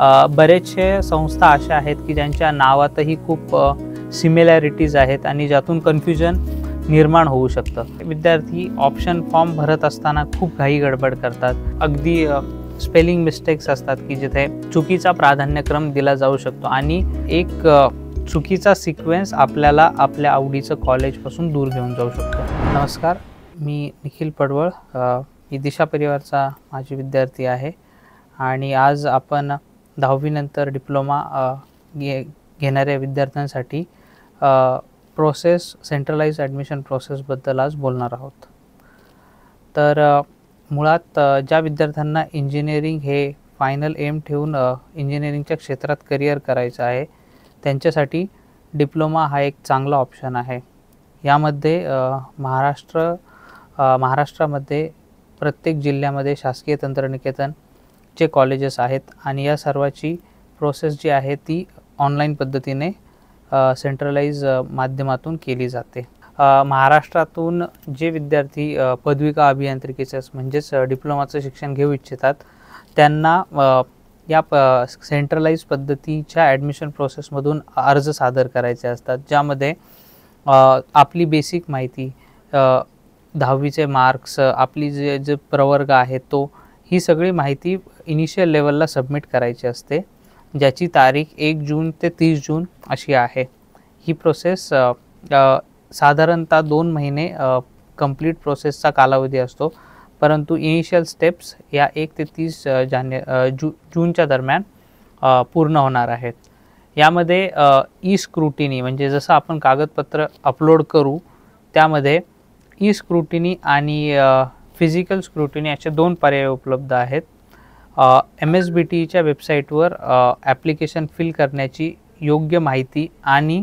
बरेचसे संस्था अशा आहेत की ज्यांच्या नावातही खूप सिमिलॅरिटीज आहेत आणि ज्यातून कन्फ्युजन निर्माण होऊ शकतं विद्यार्थी ऑप्शन फॉर्म भरत असताना खूप घाई गडबड करतात अगदी स्पेलिंग मिस्टेक्स असतात की जिथे चुकीचा प्राधान्यक्रम दिला जाऊ शकतो आणि एक चुकीचा सिक्वेन्स आपल्याला आपल्या आवडीचं कॉलेजपासून दूर घेऊन जाऊ शकतो नमस्कार मी निखिल पडवळ ही दिशा परिवारचा माझी विद्यार्थी आहे आणि आज आपण दहावीनंतर डिप्लोमा घे घेणाऱ्या विद्यार्थ्यांसाठी प्रोसेस सेंट्रलाइज ॲडमिशन प्रोसेसबद्दल आज बोलणार आहोत तर मुळात ज्या विद्यार्थ्यांना इंजिनिअरिंग हे फायनल एम ठेवून इंजिनिअरिंगच्या क्षेत्रात करिअर करायचं आहे त्यांच्यासाठी डिप्लोमा हा एक चांगला ऑप्शन आहे यामध्ये महाराष्ट्र महाराष्ट्रामध्ये प्रत्येक जिल्ह्यामध्ये शासकीय तंत्रनिकेतन जे कॉलेजेस आहेत आणि या सर्वाची प्रोसेस जी आहे ती ऑनलाईन पद्धतीने सेंट्रलाइज माध्यमातून केली जाते महाराष्ट्रातून जे विद्यार्थी पदविका अभियांत्रिकेचे म्हणजेच डिप्लोमाचं शिक्षण घेऊ इच्छितात त्यांना या प सेंट्रलाइज पद्धतीच्या ॲडमिशन प्रोसेसमधून अर्ज सादर करायचे असतात ज्यामध्ये आपली बेसिक माहिती दहावीचे मार्क्स आपली जे जे प्रवर्ग आहे तो ही सगळी माहिती इनिशियल लेवलला सबमिट करायची असते ज्याची तारीख एक जून ते तीस जून अशी आहे ही प्रोसेस साधारणतः दोन महिने कंप्लीट प्रोसेसचा कालावधी असतो परंतु इनिशियल स्टेप्स या एक ते तीस जाने जू जूनच्या दरम्यान पूर्ण होणार आहेत यामध्ये ई स्क्रुटिनी म्हणजे जसं आपण कागदपत्र अपलोड करू त्यामध्ये ई स्क्रुटिनी आणि फिजिकल स्क्रुटिनी असे दोन पर्याय उपलब्ध आहेत एम एस बी टीच्या वेबसाईटवर ॲप्लिकेशन फिल करण्याची योग्य माहिती आणि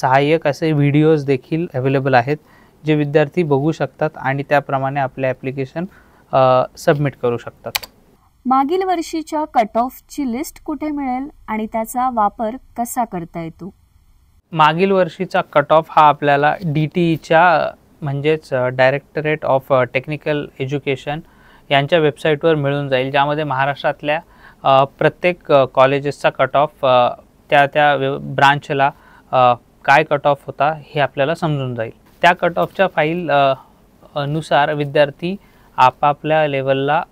सहाय्यक असे व्हिडिओज देखील अवेलेबल आहेत जे विद्यार्थी बघू शकतात आणि त्याप्रमाणे आपले ॲप्लिकेशन सबमिट करू शकतात मागील वर्षीच्या कट ऑफची लिस्ट कुठे मिळेल आणि त्याचा वापर कसा करता येतो मागील वर्षीचा कट ऑफ हा आपल्याला डी टी ईच्या e म्हणजेच डायरेक्टरेट ऑफ टेक्निकल एज्युकेशन यांच्या वेबसाईटवर मिळून जाईल ज्यामध्ये महाराष्ट्रातल्या प्रत्येक कॉलेजेसचा कट ऑफ त्या त्या वे ब्रांचला काय कट ऑफ होता हे आपल्याला समजून जाईल त्या कट ऑफच्या फाईल नुसार विद्यार्थी आपापल्या लेवलला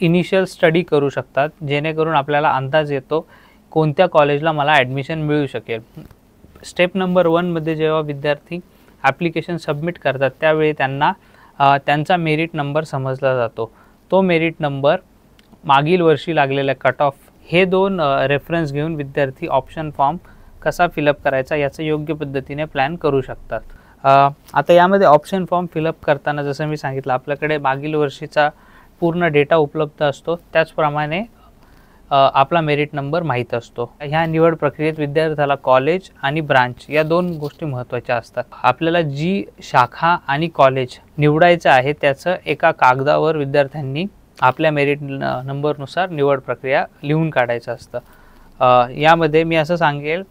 इनिशियल स्टडी करू शकतात जेणेकरून आपल्याला अंदाज येतो कोणत्या कॉलेजला मला ॲडमिशन मिळू शकेल स्टेप नंबर वनमध्ये जेव्हा विद्यार्थी ॲप्लिकेशन सबमिट करतात त्यावेळी त्यांना त्यांचा मेरिट नंबर समजला जातो तो मेरिट नंबर मागील वर्षी लागलेला कट ऑफ हे दोन रेफरन्स घेऊन विद्यार्थी ऑप्शन फॉर्म कसा फिलअप करायचा याचं योग्य पद्धतीने प्लॅन करू शकतात आता यामध्ये ऑप्शन फॉर्म फिलअप करताना जसं मी सांगितलं आपल्याकडे मागील वर्षीचा पूर्ण डेटा उपलब्ध असतो त्याचप्रमाणे आपला मेरिट नंबर माहीत असतो ह्या निवड प्रक्रियेत विद्यार्थ्याला कॉलेज आणि ब्रांच या दोन गोष्टी महत्त्वाच्या असतात आपल्याला जी शाखा आणि कॉलेज निवडायचं आहे त्याचं एका कागदावर विद्यार्थ्यांनी आपल्या मेरिट नंबरनुसार निवड प्रक्रिया लिहून काढायचं असतं यामध्ये मी असं सांगेल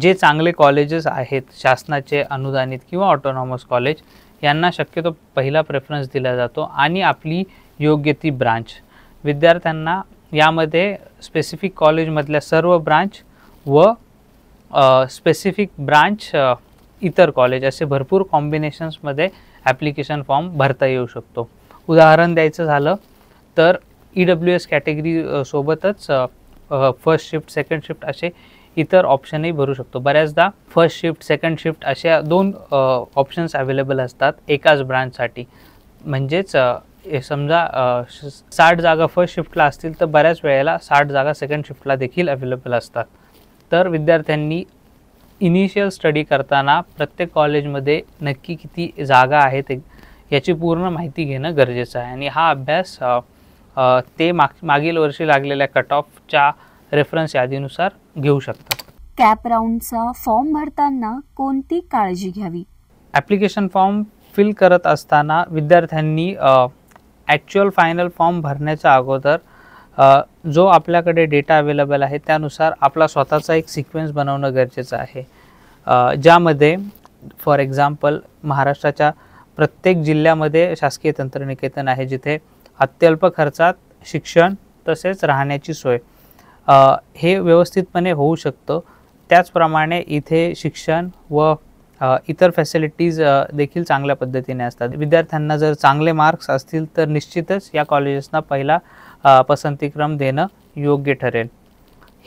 जे चांगले कॉलेजेस आहेत शासनाचे अनुदानित किंवा ऑटोनॉमस कॉलेज यांना शक्यतो पहिला प्रेफरन्स दिला जातो आणि आपली योग्य ती ब्रांच विद्यार्थ्यांना यामध्ये स्पेसिफिक कॉलेजमधल्या सर्व ब्रांच व स्पेसिफिक ब्रांच इतर कॉलेज असे भरपूर कॉम्बिनेशन्समध्ये ॲप्लिकेशन फॉर्म भरता येऊ शकतो उदाहरण द्यायचं झालं तर ई डब्ल्यू एस कॅटेगरी सोबतच फर्स्ट शिफ्ट सेकंड शिफ्ट असे इतर ऑप्शनही भरू शकतो बऱ्याचदा फर्स्ट शिफ्ट सेकंड शिफ्ट अशा दोन ऑप्शन्स अवेलेबल असतात एकाच ब्रांचसाठी म्हणजेच समजा साठ जागा फर्स्ट शिफ्टला असतील तर बऱ्याच वेळेला साठ जागा सेकंड शिफ्टला देखील अवेलेबल असतात तर विद्यार्थ्यांनी इनिशियल स्टडी करताना प्रत्येक कॉलेजमध्ये नक्की किती जागा आहेत याची पूर्ण माहिती घेणं गरजेचं आहे आणि हा अभ्यास ते माग मागील वर्षी लागलेल्या कट ऑफच्या रेफरन्स यादीनुसार घेऊ शकतात कॅप राऊंडचा फॉर्म भरताना कोणती काळजी घ्यावी ॲप्लिकेशन फॉर्म फिल करत असताना विद्यार्थ्यांनी ॲक्च्युअल फायनल फॉर्म भरण्याच्या अगोदर जो आपल्याकडे डेटा अवेलेबल आहे त्यानुसार आपला स्वतःचा एक सिक्वेन्स बनवणं गरजेचं आहे ज्यामध्ये फॉर एक्झाम्पल महाराष्ट्राच्या प्रत्येक जिल्ह्यामध्ये शासकीय तंत्रनिकेतन आहे जिथे अत्यल्प खर्चात शिक्षण तसेच राहण्याची सोय हे व्यवस्थितपणे होऊ शकतं त्याचप्रमाणे इथे शिक्षण व इतर फॅसिलिटीज देखील चांगल्या पद्धतीने असतात विद्यार्थ्यांना जर चांगले मार्क्स असतील तर निश्चितच या कॉलेजेसना पहिला पसंतीक्रम देणं योग्य ठरेल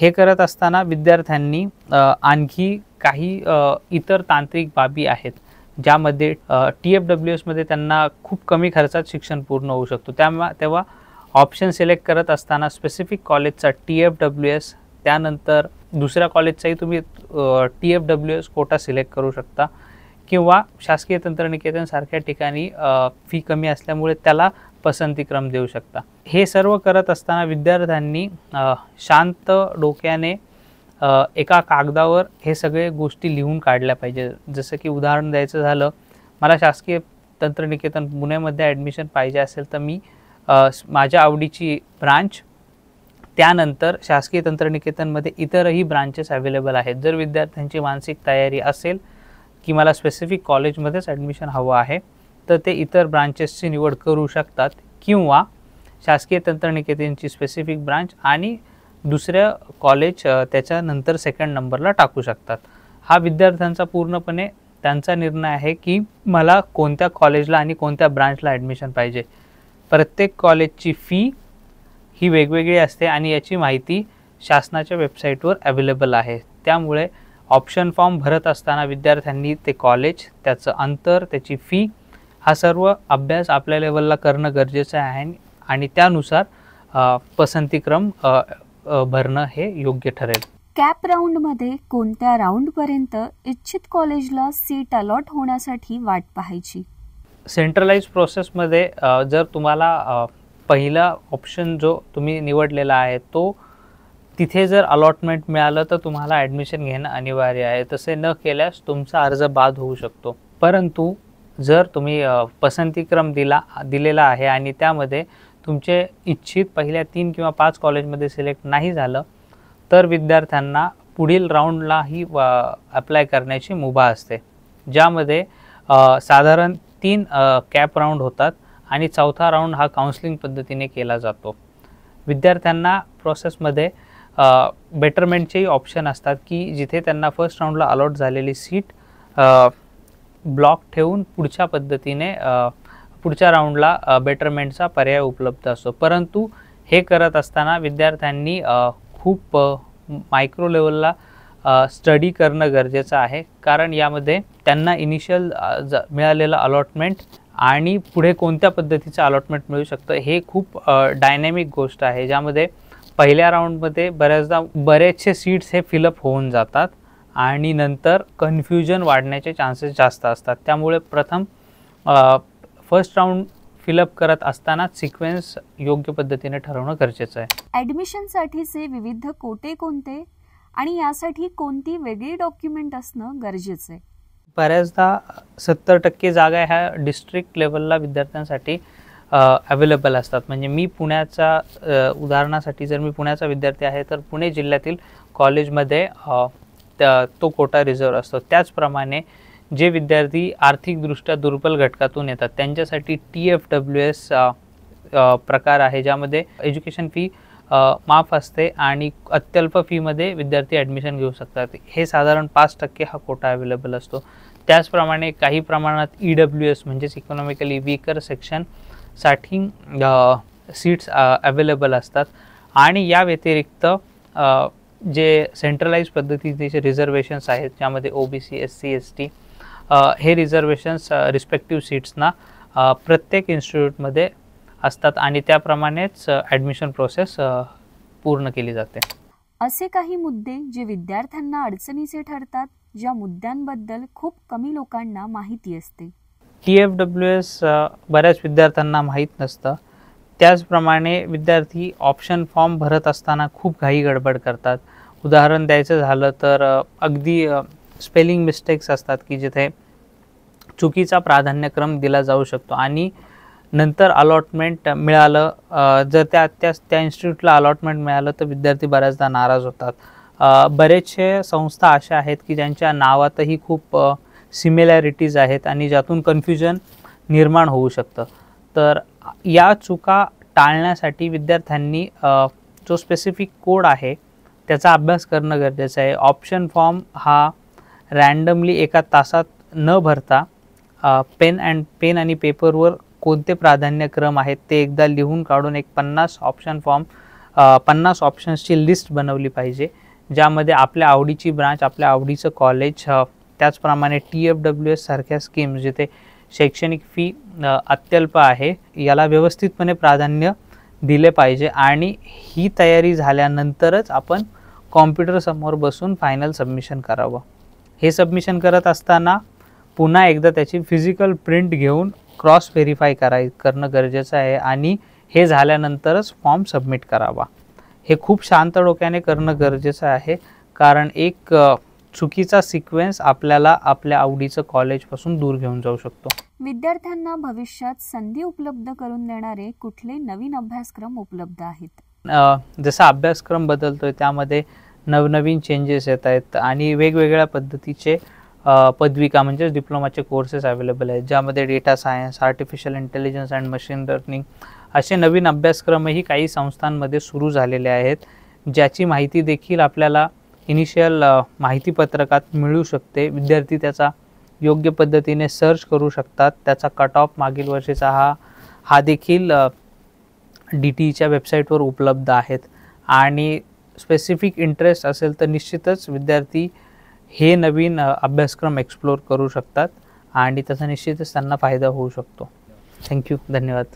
हे करत असताना विद्यार्थ्यांनी आणखी काही इतर तांत्रिक बाबी आहेत ज्यामध्ये टी एफ डब्ल्यू एसमध्ये त्यांना खूप कमी खर्चात शिक्षण पूर्ण होऊ शकतो त्यामुळे तेव्हा ऑप्शन सिलेक्ट करत असताना स्पेसिफिक कॉलेजचा टी एफ डब्ल्यू एस त्यानंतर दुसऱ्या कॉलेजचाही तुम्ही T F W S quota select करू शकता किंवा शासकीय तंत्रनिकेतनसारख्या ठिकाणी फी कमी असल्यामुळे त्याला पसंतीक्रम देऊ शकता हे सर्व करत असताना विद्यार्थ्यांनी शांत डोक्याने एका कागदावर हे सगळे गोष्टी लिहून काढल्या पाहिजे जसं की उदाहरण द्यायचं झालं मला शासकीय तंत्रनिकेतन पुण्यामध्ये ॲडमिशन पाहिजे असेल तर मी माझ्या आवडीची ब्रांच त्यानंतर शासकीय तंत्रनिकेतनमध्ये इतरही ब्रांचेस अवेलेबल आहेत जर विद्यार्थ्यांची मानसिक तयारी असेल की मला स्पेसिफिक कॉलेजमध्येच ॲडमिशन हवं आहे तर ते इतर ब्रांचेसची निवड करू शकतात किंवा शासकीय तंत्रनिकेतनची स्पेसिफिक ब्रांच आणि दुसऱ्या कॉलेज त्याच्यानंतर सेकंड नंबरला टाकू शकतात हा विद्यार्थ्यांचा पूर्णपणे त्यांचा निर्णय आहे की मला कोणत्या कॉलेजला आणि कोणत्या ब्रांचला ॲडमिशन पाहिजे प्रत्येक कॉलेजची फी ही वेगवेगळी असते आणि याची माहिती शासनाच्या वेबसाईटवर अवेलेबल आहे त्यामुळे ऑप्शन फॉर्म भरत असताना विद्यार्थ्यांनी ते कॉलेज त्याचं अंतर त्याची फी हा सर्व अभ्यास आपल्या लेवलला करणं गरजेचं आहे आणि त्यानुसार पसंतीक्रम भरणं हे योग्य ठरेल कॅप राऊंडमध्ये कोणत्या राऊंडपर्यंत इच्छित कॉलेजला सीट अलॉट होण्यासाठी वाट पाहायची सेंट्रलाइज प्रोसेसमध्ये जर तुम्हाला पहिला ऑप्शन जो तुम्ही निवडलेला आहे तो तिथे जर अलॉटमेंट मिळालं तर तुम्हाला ॲडमिशन घेणं अनिवार्य आहे तसे न केल्यास तुमचा अर्ज बाद होऊ शकतो परंतु जर तुम्ही पसंतीक्रम दिला दिलेला आहे आणि त्यामध्ये तुमचे इच्छित पहिल्या तीन किंवा पाच कॉलेजमध्ये सिलेक्ट नाही झालं तर विद्यार्थ्यांना पुढील राऊंडलाही अप्लाय करण्याची मुभा असते ज्यामध्ये साधारण तीन कॅप राऊंड होतात आणि चौथा राऊंड हा काउन्सलिंग पद्धतीने केला जातो विद्यार्थ्यांना प्रोसेसमध्ये बेटरमेंटचेही ऑप्शन असतात की जिथे त्यांना फर्स्ट राऊंडला अलॉट झालेली सीट ब्लॉक ठेवून पुढच्या पद्धतीने पुढच्या राऊंडला बेटरमेंटचा पर्याय उपलब्ध असतो परंतु हे करत असताना विद्यार्थ्यांनी खूप मायक्रो लेवलला स्टडी करणं गरजेचं आहे कारण यामध्ये त्यांना इनिशियल ज मिळालेलं अलॉटमेंट आणि पुढे कोणत्या पद्धतीचं अलॉटमेंट मिळू शकतं हे खूप डायनॅमिक गोष्ट आहे ज्यामध्ये पहिल्या राऊंडमध्ये बऱ्याचदा बरेचसे सीट्स हे फिलअप होऊन जातात आणि नंतर कन्फ्युजन वाढण्याचे चान्सेस जास्त असतात त्यामुळे प्रथम फर्स्ट राऊंड फिलअप करत असताना सिक्वेन्स योग्य पद्धतीने ठरवणं गरजेचं आहे ॲडमिशनसाठीचे विविध कोटे कोणते आणि यासाठी कोणती वेगळी डॉक्युमेंट असणं गरजेचं आहे बऱ्याचदा सत्तर टक्के जागा ह्या डिस्ट्रिक्ट लेवलला विद्यार्थ्यांसाठी अवेलेबल असतात म्हणजे मी पुण्याचा उदाहरणासाठी जर मी पुण्याचा विद्यार्थी आहे तर पुणे जिल्ह्यातील कॉलेजमध्ये तो कोटा रिझर्व असतो त्याचप्रमाणे जे विद्यार्थी आर्थिकदृष्ट्या दुर्बल घटकातून येतात त्यांच्यासाठी टी एफ डब्ल्यू एस प्रकार आहे ज्यामध्ये एज्युकेशन फी माफ असते आणि अत्यल्प फीमध्ये विद्यार्थी ॲडमिशन घेऊ शकतात हे साधारण पाच टक्के हा कोटा अवेलेबल असतो त्याचप्रमाणे काही प्रमाणात ई डब्ल्यू एस म्हणजेच इकॉनॉमिकली वीकर सेक्शनसाठी सीट्स अवेलेबल असतात आणि या व्यतिरिक्त जे सेंट्रलाइज पद्धतीचे जे रिझर्वेशन्स आहेत ज्यामध्ये O B C S C S T हे रिझर्वेशन्स रिस्पेक्टिव्ह सीट्सना प्रत्येक इन्स्टिट्यूटमध्ये असतात आणि त्याप्रमाणेच ॲडमिशन प्रोसेस पूर्ण केली जाते असे काही मुद्दे जे विद्यार्थ्यांना अडचणीचे ठरतात ज्या मुद्द्यांबद्दल खूप कमी लोकांना माहिती असते टी एफ डब्ल्यू एस बऱ्याच विद्यार्थ्यांना माहीत नसतं त्याचप्रमाणे विद्यार्थी ऑप्शन फॉर्म भरत असताना खूप घाई गडबड करतात उदाहरण द्यायचं झालं तर अगदी स्पेलिंग मिस्टेक्स असतात की जिथे चुकीचा प्राधान्यक्रम दिला जाऊ शकतो आणि नंतर अलॉटमेंट मिळालं जर त्या त्या त्या इन्स्टिट्यूटला अलॉटमेंट मिळालं तर विद्यार्थी बऱ्याचदा नाराज होतात बरेचसे संस्था अशा आहेत की ज्यांच्या नावातही खूप सिमिलॅरिटीज आहेत आणि ज्यातून कन्फ्युजन निर्माण होऊ शकतं तर या चुका टाळण्यासाठी विद्यार्थ्यांनी जो स्पेसिफिक कोड आहे त्याचा अभ्यास करणं गरजेचं आहे ऑप्शन फॉर्म हा रँडमली एका तासात न भरता पेन अँड पेन आणि पेपरवर कोणते प्राधान्यक्रम आहेत ते एकदा लिहून काढून एक पन्नास ऑप्शन फॉर्म पन्नास ऑप्शन्सची लिस्ट बनवली पाहिजे ज्यामध्ये आपल्या आवडीची ब्रांच आपल्या आवडीचं कॉलेज त्याचप्रमाणे टी एफ डब्ल्यू एस सारख्या स्कीम्स जिथे शैक्षणिक फी अत्यल्प आहे याला व्यवस्थितपणे प्राधान्य दिले पाहिजे आणि ही तयारी झाल्यानंतरच आपण कॉम्प्युटरसमोर बसून फायनल सबमिशन करावं हे सबमिशन करत असताना पुन्हा एकदा त्याची फिजिकल प्रिंट घेऊन क्रॉस व्हेरीफाय कराय करणं गरजेचं आहे आणि हे झाल्यानंतरच फॉर्म सबमिट करावा हे खूप शांत डोक्याने करणं गरजेचं आहे कारण एक चुकीचा सिक्वेन्स आपल्याला आपल्या आवडीचं कॉलेजपासून दूर घेऊन जाऊ शकतो विद्यार्थ्यांना भविष्यात संधी उपलब्ध करून देणारे कुठले नवीन अभ्यासक्रम उपलब्ध आहेत जसा अभ्यासक्रम बदलतोय त्यामध्ये नवनवीन चेंजेस येत आहेत आणि वेगवेगळ्या पद्धतीचे पदविका म्हणजे डिप्लोमाचे कोर्सेस अवेलेबल आहेत ज्यामध्ये data science artificial intelligence and machine learning असे नवीन अभ्यासक्रमही काही संस्थांमध्ये सुरू झालेले आहेत ज्याची माहिती देखील आपल्याला इनिशियल माहितीपत्रकात मिळू शकते विद्यार्थी त्याचा योग्य पद्धतीने सर्च करू शकतात त्याचा कट ऑफ मागील वर्षीचा हा हा देखील डी टी वेबसाईटवर उपलब्ध आहेत आणि स्पेसिफिक इंटरेस्ट असेल तर निश्चितच विद्यार्थी हे नवीन अभ्यासक्रम एक्सप्लोर करू शकतात आणि त्याचा निश्चितच त्यांना फायदा होऊ शकतो थँक्यू धन्यवाद